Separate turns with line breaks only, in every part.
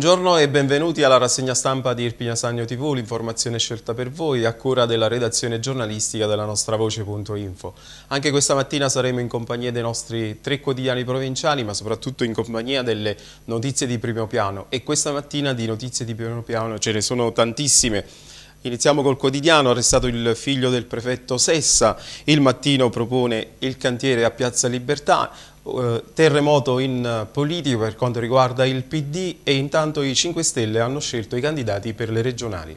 Buongiorno e benvenuti alla rassegna stampa di Irpina Sagno TV, l'informazione scelta per voi a cura della redazione giornalistica della nostra voce.info. Anche questa mattina saremo in compagnia dei nostri tre quotidiani provinciali, ma soprattutto in compagnia delle notizie di primo piano e questa mattina di notizie di primo piano ce ne sono tantissime Iniziamo col quotidiano, arrestato il figlio del prefetto Sessa, il mattino propone il cantiere a Piazza Libertà, eh, terremoto in politico per quanto riguarda il PD e intanto i 5 Stelle hanno scelto i candidati per le regionali.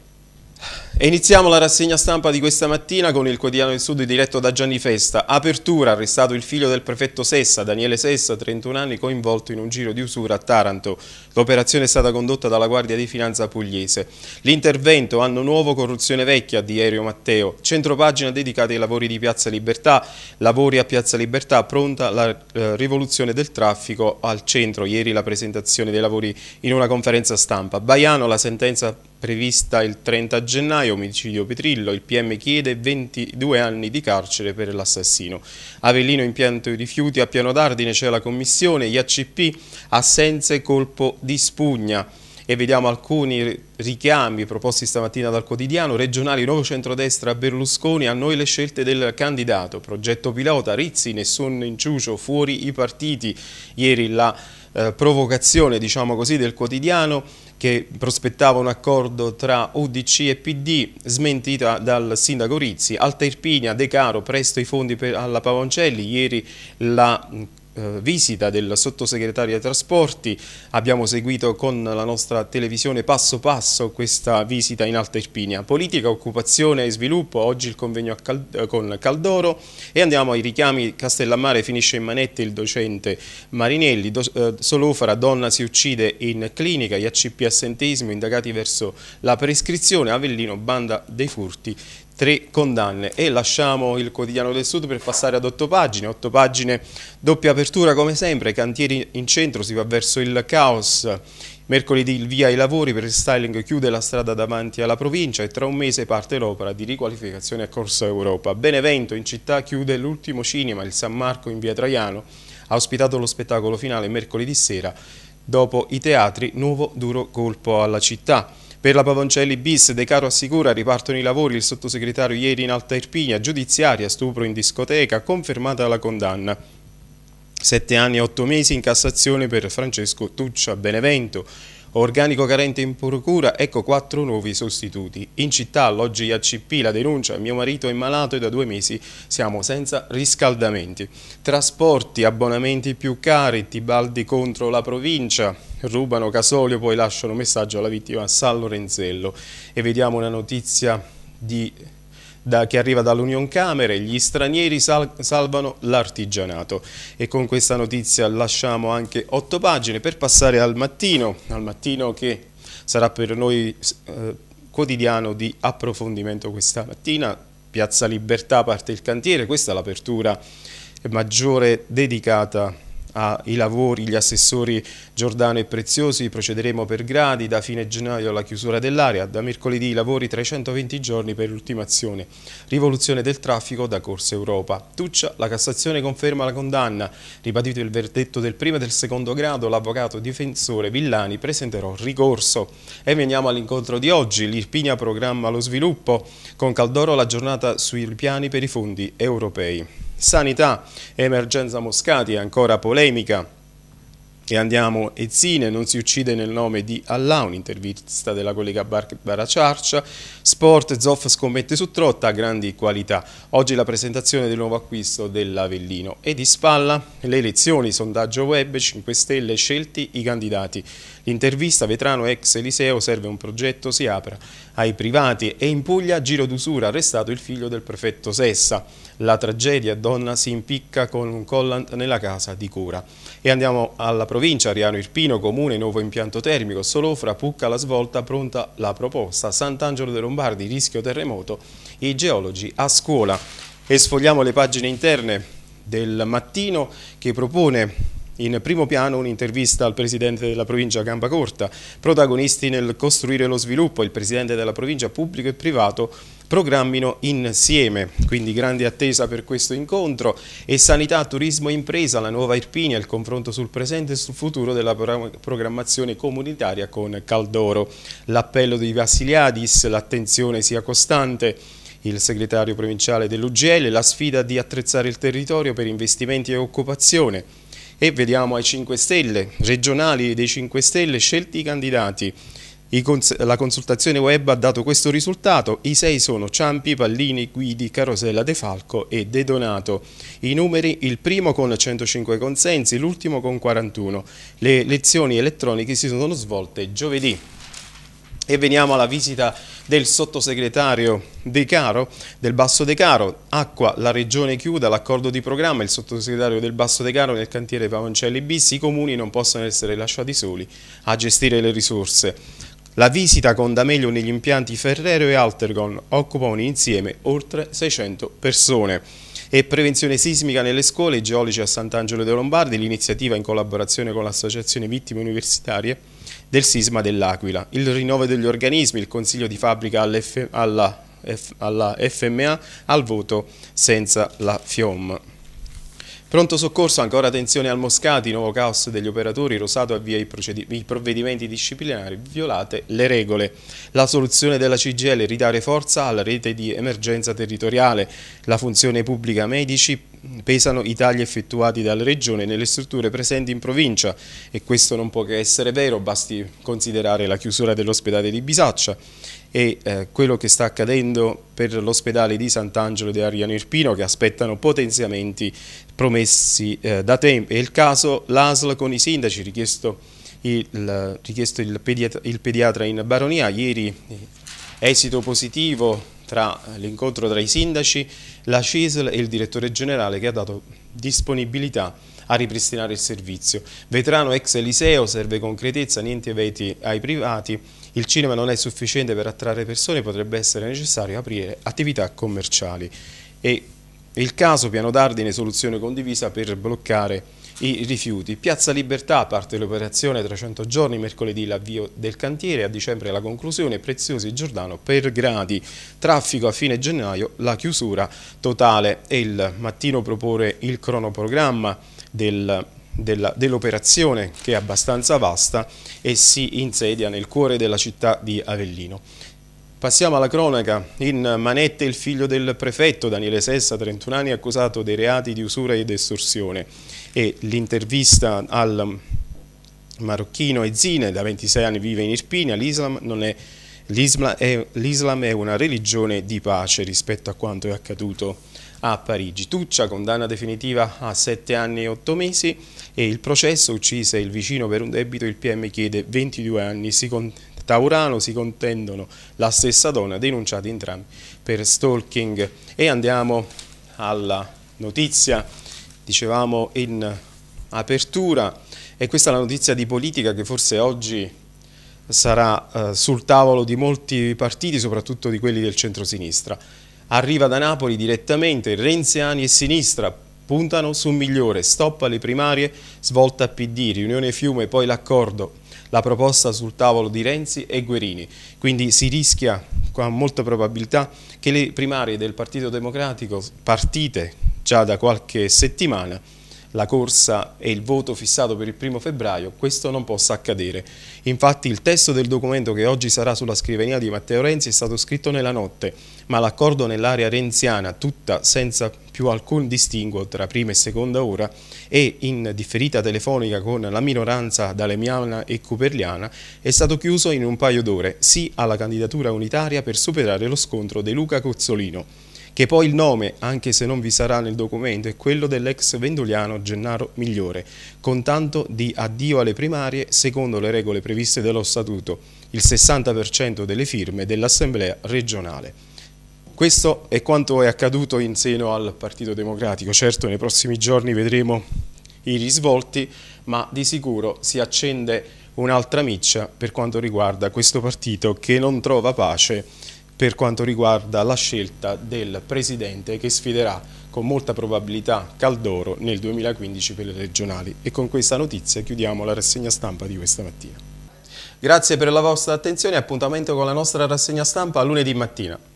E iniziamo la rassegna stampa di questa mattina con il quotidiano del Sud diretto da Gianni Festa. Apertura, arrestato il figlio del prefetto Sessa, Daniele Sessa, 31 anni, coinvolto in un giro di usura a Taranto. L'operazione è stata condotta dalla Guardia di Finanza pugliese. L'intervento, anno nuovo, corruzione vecchia di Aereo Matteo. Centropagina dedicata ai lavori di Piazza Libertà. Lavori a Piazza Libertà, pronta la eh, rivoluzione del traffico al centro. Ieri la presentazione dei lavori in una conferenza stampa. Baiano, la sentenza prevista il 30 gennaio gennaio, omicidio Petrillo, il PM chiede 22 anni di carcere per l'assassino. Avellino impianto i rifiuti, a Piano d'Ardine c'è la commissione, IACP assenze colpo di spugna e vediamo alcuni richiami proposti stamattina dal quotidiano, regionali nuovo centrodestra Berlusconi, a noi le scelte del candidato, progetto pilota Rizzi, nessun inciucio, fuori i partiti, ieri la eh, provocazione diciamo così, del quotidiano che prospettava un accordo tra UDC e PD, smentita dal sindaco Rizzi. Alta Irpinia, De Caro, presto i fondi per, alla Pavoncelli, ieri la eh, visita del sottosegretario ai trasporti, abbiamo seguito con la nostra televisione passo passo questa visita in Alta Irpinia. Politica, occupazione e sviluppo, oggi il convegno Cal eh, con Caldoro e andiamo ai richiami Castellammare finisce in manette il docente Marinelli, Do eh, Solofara donna si uccide in clinica, gli ACP assenteismo indagati verso la prescrizione, Avellino banda dei furti tre condanne e lasciamo il quotidiano del sud per passare ad otto pagine, otto pagine doppia apertura come sempre, cantieri in centro si va verso il caos, mercoledì il via ai lavori per il styling chiude la strada davanti alla provincia e tra un mese parte l'opera di riqualificazione a Corso Europa, Benevento in città chiude l'ultimo cinema, il San Marco in via Traiano, ha ospitato lo spettacolo finale mercoledì sera, dopo i teatri nuovo duro colpo alla città. Per la Pavoncelli bis, De Caro assicura, ripartono i lavori, il sottosegretario ieri in Alta Irpigna, giudiziaria, stupro in discoteca, confermata la condanna. Sette anni e otto mesi in Cassazione per Francesco Tuccia Benevento. Organico carente in procura, ecco quattro nuovi sostituti. In città alloggi ACP la denuncia, mio marito è malato e da due mesi siamo senza riscaldamenti. Trasporti, abbonamenti più cari, Tibaldi contro la provincia, rubano Casolio poi lasciano messaggio alla vittima a San Lorenzello. E vediamo una notizia di da, che arriva dall'Union Camere, gli stranieri sal, salvano l'artigianato. E con questa notizia lasciamo anche otto pagine per passare al mattino, al mattino che sarà per noi eh, quotidiano di approfondimento questa mattina. Piazza Libertà parte il cantiere, questa è l'apertura maggiore dedicata ai lavori gli assessori Giordano e Preziosi procederemo per gradi da fine gennaio alla chiusura dell'area, da mercoledì i lavori 320 giorni per l'ultimazione, rivoluzione del traffico da Corsa Europa. Tuccia, la Cassazione conferma la condanna, ribadito il verdetto del primo e del secondo grado, l'avvocato difensore Villani presenterò ricorso. E veniamo all'incontro di oggi, l'Irpigna programma lo sviluppo, con Caldoro la giornata sui piani per i fondi europei. Sanità, emergenza Moscati, ancora polemica e andiamo, Ezzine non si uccide nel nome di Allah, un'intervista della collega Barbara Ciarcia. Sport, Zoff scommette su Trotta, grandi qualità. Oggi la presentazione del nuovo acquisto dell'Avellino. E di spalla, le elezioni, sondaggio web, 5 Stelle, scelti i candidati. L'intervista vetrano ex Eliseo serve un progetto, si apra ai privati e in Puglia giro d'usura, arrestato il figlio del prefetto Sessa. La tragedia, donna si impicca con un collant nella casa di cura. E andiamo alla provincia, Ariano Irpino, comune, nuovo impianto termico, Solofra, Pucca la svolta, pronta la proposta, Sant'Angelo de Lombardi, rischio terremoto, i geologi a scuola. E sfogliamo le pagine interne del mattino che propone in primo piano un'intervista al presidente della provincia Gambacorta, protagonisti nel costruire lo sviluppo, il presidente della provincia pubblico e privato programmino insieme. Quindi grande attesa per questo incontro e sanità, turismo e impresa, la nuova Irpinia, il confronto sul presente e sul futuro della programmazione comunitaria con Caldoro. L'appello di Vassiliadis, l'attenzione sia costante il segretario provinciale dell'UGL, la sfida di attrezzare il territorio per investimenti e occupazione. E vediamo ai 5 Stelle, regionali dei 5 Stelle, scelti i candidati. Cons la consultazione web ha dato questo risultato, i sei sono Ciampi, Pallini, Guidi, Carosella, De Falco e De Donato. I numeri, il primo con 105 consensi, l'ultimo con 41. Le lezioni elettroniche si sono svolte giovedì. E veniamo alla visita del sottosegretario De Caro, del Basso De Caro. Acqua, la regione chiuda, l'accordo di programma, il sottosegretario del Basso De Caro nel cantiere Pavoncelli Bissi, i comuni non possono essere lasciati soli a gestire le risorse. La visita con D'Amelio negli impianti Ferrero e Altergon occupa un insieme oltre 600 persone. E prevenzione sismica nelle scuole, i geologi a Sant'Angelo de Lombardi, l'iniziativa in collaborazione con l'Associazione Vittime Universitarie del Sisma dell'Aquila. Il rinnovo degli organismi, il consiglio di fabbrica alla, alla, F, alla FMA al voto senza la FIOM. Pronto soccorso, ancora tensione al Moscati, nuovo caos degli operatori, Rosato avvia i, i, provvedimenti disciplinari, violate le regole. La soluzione della CGL, è ridare forza alla rete di emergenza territoriale, la funzione pubblica medici, pesano i tagli effettuati dalla Regione nelle strutture presenti in provincia e questo non può che essere vero, basti considerare la chiusura dell'ospedale di Bisaccia e eh, quello che sta accadendo per l'ospedale di Sant'Angelo di Ariano Irpino che aspettano potenziamenti promessi eh, da tempo. E il caso l'ASL con i sindaci, richiesto il, richiesto il, pediatra, il pediatra in baronia. Ieri eh, esito positivo tra eh, l'incontro tra i sindaci, la CISL e il direttore generale che ha dato disponibilità a ripristinare il servizio. Vetrano ex Eliseo serve concretezza, niente veti ai privati il cinema non è sufficiente per attrarre persone, potrebbe essere necessario aprire attività commerciali. E il caso Piano Dardine, soluzione condivisa per bloccare i rifiuti. Piazza Libertà parte l'operazione 300 giorni, mercoledì l'avvio del cantiere, a dicembre la conclusione, Preziosi Giordano per gradi, traffico a fine gennaio, la chiusura totale e il mattino propone il cronoprogramma del dell'operazione che è abbastanza vasta e si insedia nel cuore della città di Avellino. Passiamo alla cronaca. In manette il figlio del prefetto, Daniele Sessa, 31 anni, accusato dei reati di usura ed estorsione. E l'intervista al marocchino Ezine, da 26 anni vive in Irpinia, l'Islam è... L'Islam è, è una religione di pace rispetto a quanto è accaduto a Parigi. Tuccia condanna definitiva a 7 anni e 8 mesi e il processo uccise il vicino per un debito, il PM chiede 22 anni, si Taurano si contendono la stessa donna, denunciati entrambi per stalking. E andiamo alla notizia, dicevamo in apertura, e questa è la notizia di politica che forse oggi sarà eh, sul tavolo di molti partiti, soprattutto di quelli del centrosinistra. sinistra Arriva da Napoli direttamente Renziani e Sinistra, puntano su migliore, stop alle primarie, svolta a PD, riunione Fiume, poi l'accordo, la proposta sul tavolo di Renzi e Guerini. Quindi si rischia con molta probabilità che le primarie del Partito Democratico, partite già da qualche settimana, la corsa e il voto fissato per il primo febbraio, questo non possa accadere. Infatti il testo del documento che oggi sarà sulla scrivania di Matteo Renzi è stato scritto nella notte, ma l'accordo nell'area renziana, tutta senza più alcun distinguo tra prima e seconda ora, e in differita telefonica con la minoranza dalemiana e cuperliana, è stato chiuso in un paio d'ore, sì alla candidatura unitaria per superare lo scontro di Luca Cozzolino che poi il nome, anche se non vi sarà nel documento, è quello dell'ex venduliano Gennaro Migliore, con tanto di addio alle primarie secondo le regole previste dallo Statuto, il 60% delle firme dell'Assemblea regionale. Questo è quanto è accaduto in seno al Partito Democratico, certo nei prossimi giorni vedremo i risvolti, ma di sicuro si accende un'altra miccia per quanto riguarda questo partito che non trova pace per quanto riguarda la scelta del presidente che sfiderà con molta probabilità Caldoro nel 2015 per le regionali. E con questa notizia chiudiamo la rassegna stampa di questa mattina. Grazie per la vostra attenzione e appuntamento con la nostra rassegna stampa lunedì mattina.